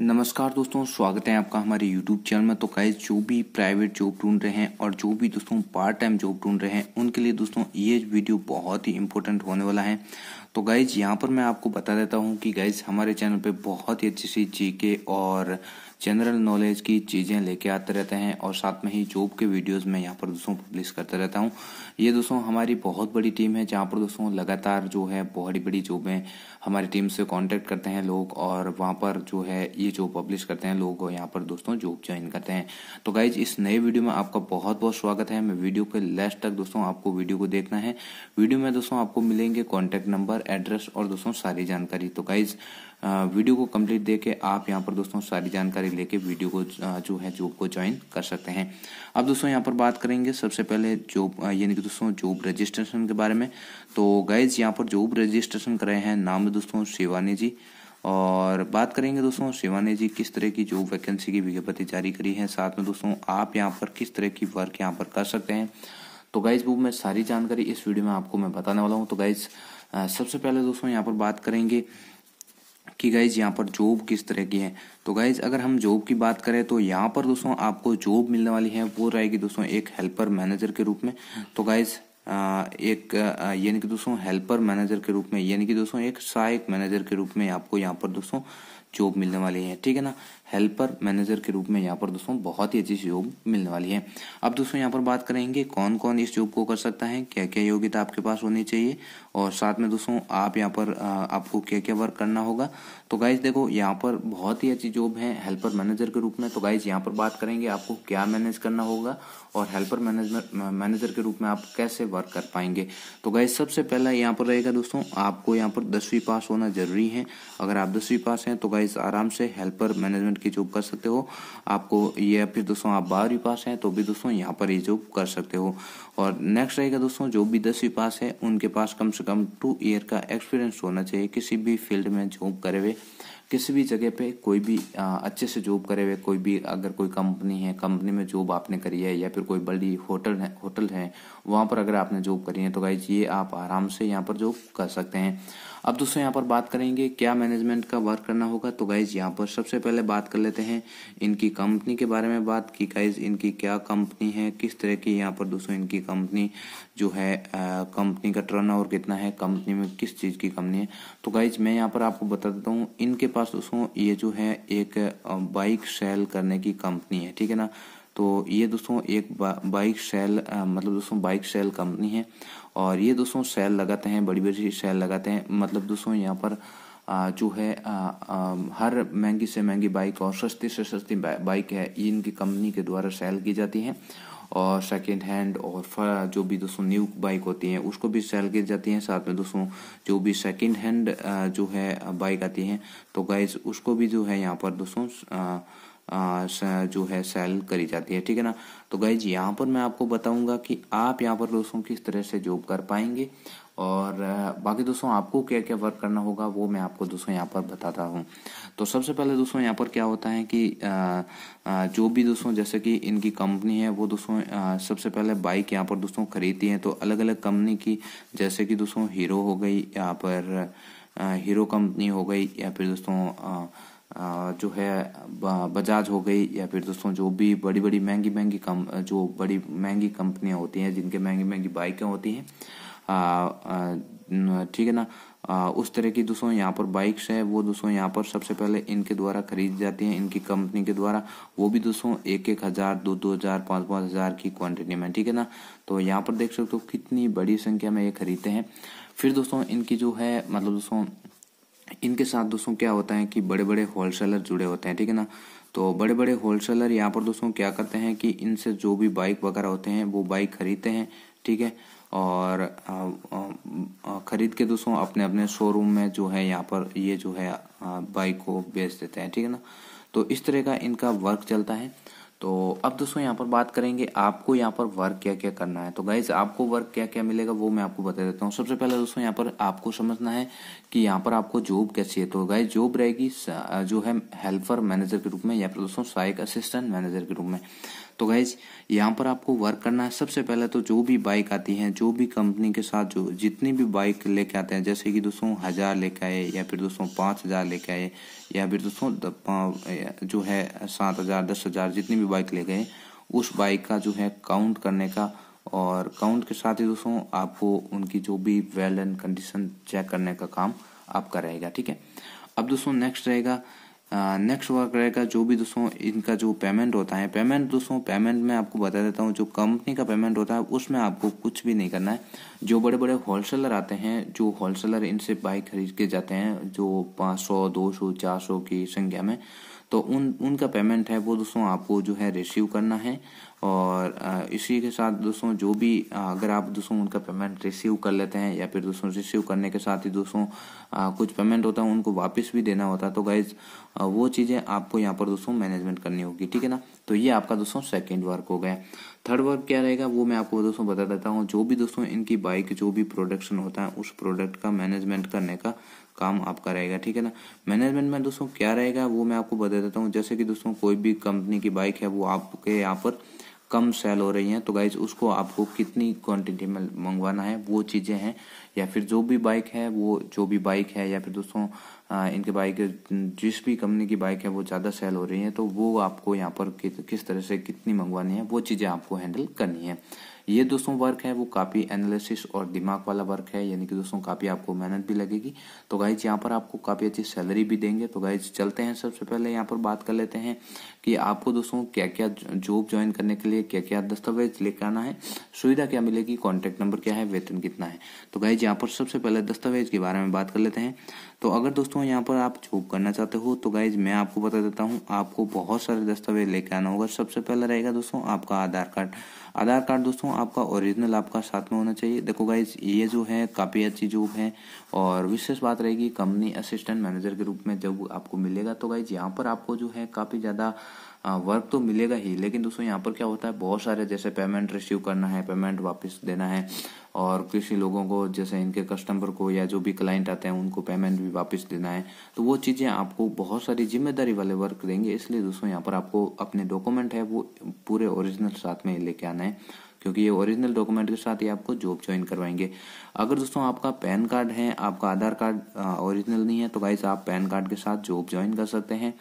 नमस्कार दोस्तों स्वागत है आपका हमारे यूट्यूब चैनल में तो गाइज जो भी प्राइवेट जॉब ढूंढ रहे हैं और जो भी दोस्तों पार्ट टाइम जॉब ढूंढ रहे हैं उनके लिए दोस्तों ये वीडियो बहुत ही इंपॉर्टेंट होने वाला है तो गाइज यहाँ पर मैं आपको बता देता हूँ कि गाइज हमारे चैनल पे बहुत ही अच्छी सी जी के और जनरल नॉलेज की चीज़ें लेके आते रहते हैं और साथ में ही जॉब के वीडियोस में यहाँ पर दोस्तों पब्लिश करता रहता हूँ ये दोस्तों हमारी बहुत बड़ी टीम है जहाँ पर दोस्तों लगातार जो है बहुत बड़ी जॉबें हमारी टीम से कांटेक्ट करते हैं लोग और वहाँ पर जो है ये जॉब पब्लिश करते हैं लोग यहाँ पर दोस्तों जॉब ज्वाइन करते हैं तो गाइज इस नए वीडियो में आपका बहुत बहुत स्वागत है मैं वीडियो के लास्ट तक दोस्तों आपको वीडियो को देखना है वीडियो में दोस्तों आपको मिलेंगे कॉन्टैक्ट नंबर एड्रेस और दोस्तों सारी जानकारी तो गाइज वीडियो को कंप्लीट दे के आप यहाँ पर दोस्तों सारी जानकारी लेके वीडियो को जो है जॉब को ज्वाइन कर सकते हैं अब दोस्तों यहाँ पर बात करेंगे सबसे पहले जॉब यानी कि दोस्तों जॉब रजिस्ट्रेशन के बारे में तो गाइज यहाँ पर जॉब रजिस्ट्रेशन कराए हैं नाम है दोस्तों शिवानी जी और बात करेंगे दोस्तों शिवानी जी किस तरह की जॉब वैकेंसी की विज्ञप्ति जारी करी है साथ में दोस्तों आप यहाँ पर किस तरह की वर्क यहाँ पर कर सकते हैं तो गाइज वो मैं सारी जानकारी इस वीडियो में आपको मैं बताने वाला हूँ तो गाइज सबसे पहले दोस्तों यहाँ पर बात करेंगे कि गाइज यहाँ पर जॉब किस तरह की है तो गाइज अगर हम जॉब की बात करें तो यहाँ पर दोस्तों आपको जॉब मिलने वाली है वो रहेगी दोस्तों एक हेल्पर मैनेजर के रूप में तो गाइज एक यानी कि दोस्तों हेल्पर मैनेजर के रूप में यानी कि दोस्तों एक सहायक मैनेजर के रूप में आपको यहाँ पर दोस्तों जॉब मिलने वाली है ठीक है ना हेल्पर मैनेजर के रूप में यहाँ पर दोस्तों बहुत ही अच्छी जॉब मिलने वाली है अब दोस्तों यहाँ पर बात करेंगे कौन कौन इस जॉब को कर सकता है क्या क्या योग्यता आपके पास होनी चाहिए और साथ में दोस्तों आप यहाँ पर आपको क्या क्या वर्क करना होगा तो गाइज देखो यहाँ पर बहुत ही अच्छी जॉब है हेल्पर मैनेजर के रूप में तो गाइज यहाँ पर बात करेंगे आपको क्या मैनेज करना होगा और हेल्पर मैनेजमेंट मैनेजर के रूप में आप कैसे वर्क कर पाएंगे तो गाइज सबसे पहला यहाँ पर रहेगा दोस्तों आपको यहाँ पर दसवीं पास होना जरूरी है अगर आप दसवीं पास हैं तो गाइज आराम से हेल्पर मैनेजमेंट करके जॉब कर सकते हो आपको ये फिर दोस्तों आप बारहवीं पास हैं तो भी दोस्तों यहाँ पर ये जॉब कर सकते हो और नेक्स्ट रहेगा दोस्तों जो भी दसवीं पास है उनके पास कम से कम टू ईयर का एक्सपीरियंस होना चाहिए किसी भी फील्ड में जॉब करे हुए किसी भी जगह पे कोई भी आ, अच्छे से जॉब करे हुए कोई भी अगर कोई कंपनी है कंपनी में जॉब आपने करी है या फिर कोई बड़ी होटल है होटल है वहाँ पर अगर आपने जॉब करी है तो गाइज ये आप आराम से यहाँ पर जॉब कर सकते हैं अब दोस्तों यहाँ पर बात करेंगे क्या मैनेजमेंट का वर्क करना होगा तो गाइज यहाँ पर सबसे पहले बात कर लेते हैं इनकी कंपनी के बारे में बात की गाइज इनकी क्या कंपनी है किस तरह की यहाँ पर दोस्तों इनकी कंपनी जो है कंपनी का टर्न कितना है कंपनी में किस चीज़ की कंपनी है तो गाइज मैं यहाँ पर आपको बता देता हूँ इनके पास दोस्तों ये जो है एक बाइक सेल करने की कंपनी है ठीक है ना तो ये दोस्तों एक बा, बाइक सेल मतलब दोस्तों बाइक सेल कंपनी है और ये दोस्तों सेल लगाते हैं बड़ी बड़ी सेल लगाते हैं मतलब दोस्तों यहाँ पर जो है हर महंगी से महंगी बाइक और सस्ती से सस्ती बाइक है इनकी कंपनी के द्वारा सेल की जाती है और सेकेंड हैंड और जो भी दोस्तों न्यू बाइक होती है उसको भी सेल की जाती है साथ में दोस्तों जो भी सेकेंड हैंड जो है बाइक आती है तो गाइज उसको भी जो है यहाँ पर दोस्तों जो है सेल करी जाती है ठीक है ना तो जी यहाँ पर मैं आपको बताऊंगा कि आप यहाँ पर दोस्तों किस तरह से जॉब कर पाएंगे और बाकी दोस्तों आपको क्या क्या वर्क करना होगा वो मैं आपको दोस्तों यहाँ पर बताता हूँ तो सबसे पहले दोस्तों यहाँ पर क्या होता है कि जो भी दोस्तों जैसे कि इनकी कंपनी है वो दोस्तों सबसे पहले बाइक यहाँ पर दोस्तों खरीदती है तो अलग अलग कंपनी की जैसे कि दोस्तों हीरो हो गई यहाँ पर हीरो कंपनी हो गई या फिर दोस्तों जो है बजाज हो गई या फिर दोस्तों जो भी बड़ी बड़ी महंगी महंगी कम जो बड़ी महंगी कंपनियां होती हैं जिनके महंगी महंगी बाइकें होती हैं ठीक है ना आ, उस तरह की दोस्तों यहाँ पर बाइक्स है वो दोस्तों यहाँ पर सबसे पहले इनके द्वारा खरीद जाती हैं इनकी कंपनी के द्वारा वो भी दोस्तों एक एक हज़ार दो दो हज़ार पाँच पाँच हज़ार की क्वांटिटी में ठीक है ना तो यहाँ पर देख सकते हो कितनी बड़ी संख्या में ये खरीदते हैं फिर दोस्तों इनकी जो है मतलब दोस्तों इनके साथ दोस्तों क्या होता है कि बड़े बड़े होलसेलर जुड़े होते हैं ठीक है ना तो बड़े बड़े होलसेलर यहाँ पर दोस्तों क्या करते हैं कि इनसे जो भी बाइक वगैरह होते हैं वो बाइक खरीदते हैं ठीक है और ख़रीद के दोस्तों अपने अपने शोरूम में जो है यहाँ पर ये जो है बाइक को बेच देते हैं ठीक है ना तो इस तरह का इनका वर्क चलता है तो अब दोस्तों यहाँ पर बात करेंगे आपको यहाँ पर वर्क क्या क्या करना है तो गाइज आपको वर्क क्या क्या मिलेगा वो मैं आपको बता देता हूँ सबसे पहले दोस्तों यहाँ पर आपको समझना है कि यहाँ पर आपको जॉब कैसी है तो गाइज जॉब रहेगी जो है हेल्पर मैनेजर के रूप में या फिर दोस्तों सहायक असिस्टेंट मैनेजर के रूप में तो गाइज यहाँ पर आपको वर्क करना है सबसे पहले तो जो भी बाइक आती है जो भी कंपनी के साथ जो जितनी भी बाइक लेके आते हैं जैसे कि दोस्तों हज़ार लेके आए या फिर दोस्तों पाँच हज़ार लेके आए या फिर दोस्तों जो है सात हज़ार दस हज़ार जितनी भी बाइक ले गए उस बाइक का जो है काउंट करने का और काउंट के साथ ही दोस्तों आपको उनकी जो भी वेल एंड कंडीशन चेक करने का काम आपका रहेगा ठीक है अब दोस्तों नेक्स्ट रहेगा नेक्स्ट वर्क रहेगा जो भी दोस्तों इनका जो पेमेंट होता है पेमेंट दोस्तों पेमेंट में आपको बता देता हूँ जो कंपनी का पेमेंट होता है उसमें आपको कुछ भी नहीं करना है जो बड़े बड़े होलसेलर आते हैं जो होलसेलर इनसे बाइक खरीद के जाते हैं जो पाँच सौ दो सौ चार सौ की संख्या में तो उन उनका पेमेंट है वो दोस्तों आपको जो है रिसीव करना है और इसी के साथ दोस्तों जो भी अगर आप दोस्तों उनका पेमेंट रिसीव कर लेते हैं या फिर दोस्तों रिसीव करने के साथ ही दोस्तों कुछ पेमेंट होता है उनको वापस भी देना होता है तो गाइज वो चीज़ें आपको यहाँ पर दोस्तों मैनेजमेंट करनी होगी ठीक है ना तो ये आपका दोस्तों सेकेंड वर्क हो गया थर्ड वर्क क्या रहेगा वो मैं आपको दोस्तों बता देता हूँ जो भी दोस्तों इनकी बाइक जो भी प्रोडक्शन होता है उस प्रोडक्ट का मैनेजमेंट करने का काम आपका रहेगा ठीक है ना मैनेजमेंट में दोस्तों क्या रहेगा वो मैं आपको बता देता हूँ जैसे कि दोस्तों कोई भी कंपनी की बाइक है वो आपके यहाँ पर कम सेल हो रही हैं तो गाइज उसको आपको कितनी क्वांटिटी में मंगवाना है वो चीज़ें हैं या फिर जो भी बाइक है वो जो भी बाइक है या फिर दोस्तों इनके बाइक जिस भी कंपनी की बाइक है वो ज़्यादा सेल हो रही है तो वो आपको यहाँ पर किस तरह से कितनी मंगवानी है वो चीज़ें आपको हैंडल करनी है ये दोस्तों वर्क है वो काफ़ी एनालिसिस और दिमाग वाला वर्क है यानी कि दोस्तों काफ़ी आपको मेहनत भी लगेगी तो गाइज यहाँ पर आपको काफ़ी अच्छी सैलरी भी देंगे तो गाइज चलते हैं सबसे पहले यहाँ पर बात कर लेते हैं कि आपको दोस्तों क्या क्या जॉब ज्वाइन करने के लिए क्या क्या दस्तावेज लेकर आना है सुविधा क्या मिलेगी कॉन्टेक्ट नंबर क्या है वेतन कितना है तो गाइज यहाँ पर सबसे पहले दस्तावेज के बारे में बात कर लेते हैं तो अगर दोस्तों यहाँ पर आप जॉब करना चाहते हो तो गाइज मैं आपको बता देता हूँ आपको बहुत सारे दस्तावेज लेकर आना होगा सबसे पहला रहेगा दोस्तों आपका आधार कार्ड आधार कार्ड दोस्तों आपका ओरिजिनल आपका साथ में होना चाहिए देखो गाइज ये जो है काफ़ी अच्छी जॉब है और विशेष बात रहेगी कंपनी असिस्टेंट मैनेजर के रूप में जब आपको मिलेगा तो गाइज यहाँ पर आपको जो है काफ़ी ज़्यादा वर्क हाँ, तो मिलेगा ही लेकिन दोस्तों यहाँ पर क्या होता है बहुत सारे जैसे पेमेंट रिसीव करना है पेमेंट वापस देना है और किसी लोगों को जैसे इनके कस्टमर को या जो भी क्लाइंट आते हैं उनको पेमेंट भी वापस देना है तो वो चीज़ें आपको बहुत सारी जिम्मेदारी वाले वर्क देंगे इसलिए दोस्तों यहाँ पर आपको अपने डॉक्यूमेंट है वो पूरे ओरिजिनल साथ में लेके आना है क्योंकि ये ओरिजिनल डॉक्यूमेंट के साथ ही आपको जॉब ज्वाइन करवाएंगे अगर दोस्तों आपका पैन कार्ड है आपका आधार कार्ड ओरिजिनल नहीं है तो गाइज आप पैन कार्ड के साथ जॉब ज्वाइन कर सकते हैं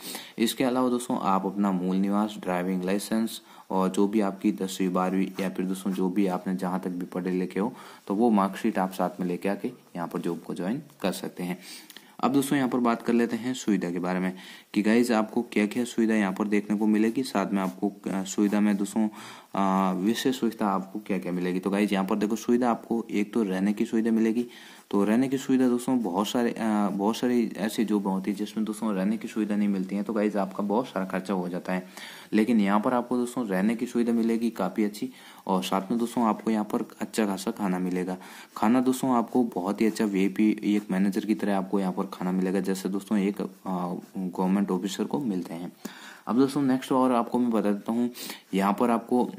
इसके अलावा दोस्तों आप अपना मूल निवास ड्राइविंग लाइसेंस और जो भी आपकी दसवीं बारहवीं या फिर दोस्तों जो भी आपने जहाँ तक भी पढ़े लिखे हो तो वो मार्कशीट आप साथ में लेके आके यहाँ पर जॉब को ज्वाइन कर सकते हैं अब दोस्तों यहाँ पर बात कर लेते हैं सुविधा के बारे में कि गाइज आपको क्या क्या सुविधा यहाँ पर देखने को मिलेगी साथ में आपको सुविधा में दोस्तों विशेष सुविधा आपको क्या क्या मिलेगी तो गाइज यहाँ पर देखो सुविधा आपको एक तो रहने की सुविधा मिलेगी तो रहने की सुविधा दोस्तों बहुत सारे बहुत सारी ऐसी जॉब होती है जिसमें दोस्तों रहने की सुविधा नहीं मिलती है तो गाइज आपका बहुत सारा खर्चा हो जाता है लेकिन यहाँ पर आपको दोस्तों रहने की सुविधा मिलेगी काफ़ी अच्छी और साथ में दोस्तों आपको यहाँ पर अच्छा खासा खाना मिलेगा खाना दोस्तों आपको बहुत ही अच्छा वे पी एक मैनेजर की तरह आपको यहाँ पर खाना मिलेगा जैसे दोस्तों एक गवर्नमेंट ऑफिसर को मिलते हैं अब दोस्तों नेक्स्ट और आपको मैं बता देता हूँ यहाँ पर आपको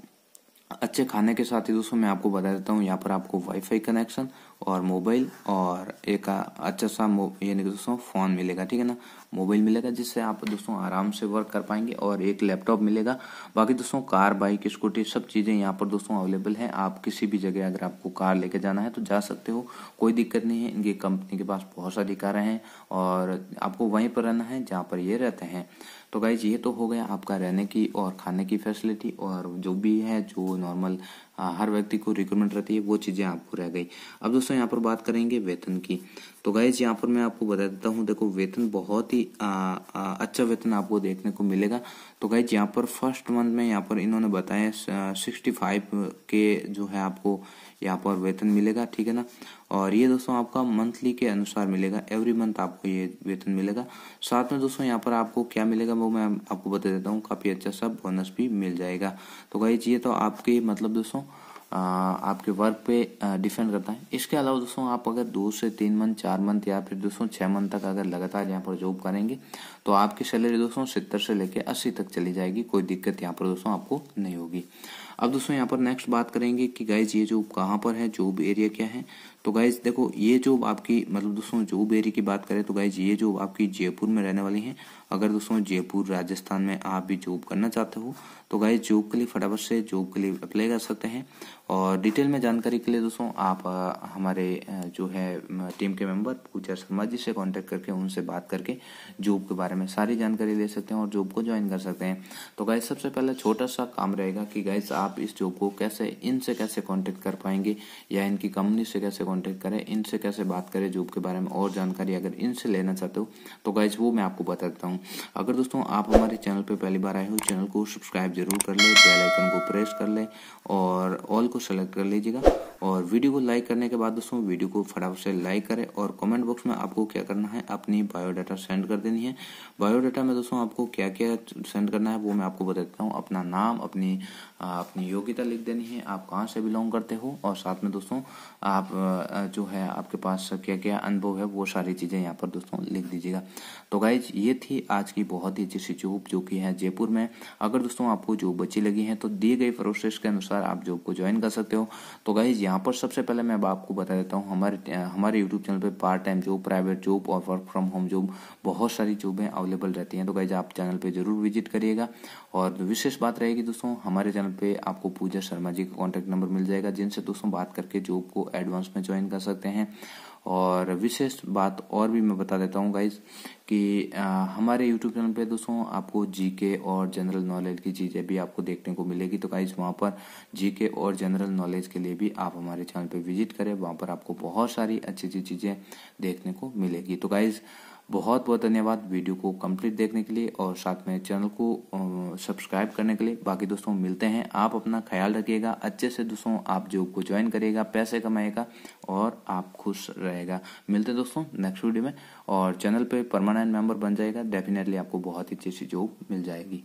अच्छे खाने के साथ ही दोस्तों मैं आपको बता देता हूँ यहाँ पर आपको वाईफाई कनेक्शन और मोबाइल और एक अच्छा सा यानी कि दोस्तों फ़ोन मिलेगा ठीक है ना मोबाइल मिलेगा जिससे आप दोस्तों आराम से वर्क कर पाएंगे और एक लैपटॉप मिलेगा बाकी दोस्तों कार बाइक स्कूटी सब चीज़ें यहाँ पर दोस्तों अवेलेबल है आप किसी भी जगह अगर आपको कार लेके जाना है तो जा सकते हो कोई दिक्कत नहीं है इनकी कंपनी के पास बहुत सारी कारें हैं और आपको वहीं पर रहना है जहाँ पर ये रहते हैं तो गाइज ये तो हो गया आपका रहने की और खाने की फैसिलिटी और जो भी है जो नॉर्मल हर व्यक्ति को रिक्वायरमेंट रहती है वो चीज़ें आपको रह गई अब दोस्तों यहाँ पर बात करेंगे वेतन की तो गाइज यहाँ पर मैं आपको बता देता हूँ देखो वेतन बहुत ही आ, आ, अच्छा वेतन आपको देखने को मिलेगा तो गाइज यहाँ पर फर्स्ट मंथ में यहाँ पर इन्होंने बताया सिक्सटी फाइव के जो है आपको यहाँ पर वेतन मिलेगा ठीक है ना और ये दोस्तों आपका मंथली के अनुसार मिलेगा एवरी मंथ आपको ये वेतन मिलेगा साथ में दोस्तों यहाँ पर आपको क्या मिलेगा वो मैं आपको बता देता हूँ काफ़ी अच्छा सा बोनस भी मिल जाएगा तो कही चाहिए तो आपके मतलब दोस्तों आपके वर्क पे डिपेंड करता है इसके अलावा दोस्तों आप अगर दो से तीन मंथ चार मंथ या फिर दोस्तों छः मंथ तक अगर लगातार यहाँ पर जॉब करेंगे तो आपकी सैलरी दोस्तों सत्तर से लेकर अस्सी तक चली जाएगी कोई दिक्कत यहाँ पर दोस्तों आपको नहीं होगी अब दोस्तों यहाँ पर नेक्स्ट बात करेंगे कि गाइज ये जॉब कहाँ पर है जॉब एरिया क्या है तो गाइज देखो ये जॉब आपकी मतलब दोस्तों जॉब एरिया की बात करें तो गाइज ये जॉब आपकी जयपुर में रहने वाली है अगर दोस्तों जयपुर राजस्थान में आप भी जॉब करना चाहते हो तो गाय जॉब के लिए फटाफट से जॉब के लिए अप्लाई कर सकते हैं और डिटेल में जानकारी के लिए दोस्तों आप हमारे जो है टीम के मेंबर पूजा शर्मा जी से कांटेक्ट करके उनसे बात करके जॉब के बारे में सारी जानकारी ले सकते हैं और जॉब को ज्वाइन कर सकते हैं तो गाय सबसे पहले छोटा सा काम रहेगा कि गाय आप इस जॉब को कैसे इनसे कैसे कॉन्टेक्ट कर पाएंगे या इनकी कंपनी से कैसे कॉन्टेक्ट करें इनसे कैसे बात करें जॉब के बारे में और जानकारी अगर इनसे लेना चाहते हो तो गाइज वो मैं आपको बता देता हूँ अगर दोस्तों आप हमारे चैनल पर पहली बार आए हो चैनल को सब्सक्राइब ज़रूर कर लें बेल आइकन को प्रेस कर लें और ऑल को सेलेक्ट कर लीजिएगा और वीडियो को लाइक करने के बाद दोस्तों वीडियो को फटाफट से लाइक करें और कमेंट बॉक्स में आपको क्या करना है अपनी बायोडाटा सेंड कर देनी है बायोडाटा में दोस्तों आपको क्या क्या सेंड करना है वो मैं आपको बता देता हूँ अपना नाम अपनी अपनी योग्यता लिख देनी है आप कहाँ से बिलोंग करते हो और साथ में दोस्तों आप जो है आपके पास क्या क्या अनुभव है वो सारी चीज़ें यहाँ पर दोस्तों लिख दीजिएगा तो गाइज ये थी आज की बहुत ही अच्छी सी जॉब जो की है जयपुर में अगर दोस्तों आपको जॉब अच्छी लगी है तो दिए गए प्रोसेस के अनुसार आप जॉब को ज्वाइन कर सकते हो तो गाइज यहाँ यहाँ पर सबसे पहले मैं आपको बता देता हूँ हमारे हमारे यूट्यूब चैनल पे part time job private job और वर्क फ्रॉम होम जॉब बहुत सारी जॉबें अवेलेबल रहती हैं तो गाइज आप चैनल पे जरूर विजिट करिएगा और विशेष बात रहेगी दोस्तों हमारे चैनल पे आपको पूजा शर्मा जी का कॉन्टैक्ट नंबर मिल जाएगा जिनसे दोस्तों बात करके जॉब को एडवांस में ज्वाइन कर सकते हैं और विशेष बात और भी मैं बता देता हूँ गाइज कि आ, हमारे यूट्यूब चैनल पे दोस्तों आपको जीके और जनरल नॉलेज की चीज़ें भी आपको देखने को मिलेगी तो गाइज वहाँ पर जीके और जनरल नॉलेज के लिए भी आप हमारे चैनल पे विजिट करें वहाँ पर आपको बहुत सारी अच्छी अच्छी चीज़ें देखने को मिलेगी तो गाइज़ बहुत बहुत धन्यवाद वीडियो को कंप्लीट देखने के लिए और साथ में चैनल को सब्सक्राइब करने के लिए बाकी दोस्तों मिलते हैं आप अपना ख्याल रखिएगा अच्छे से दोस्तों आप जॉब को ज्वाइन करिएगा पैसे कमाएगा और आप खुश रहेगा मिलते हैं दोस्तों नेक्स्ट वीडियो में और चैनल पे परमानेंट मेंबर बन जाएगा डेफिनेटली आपको बहुत ही अच्छी सी जॉब मिल जाएगी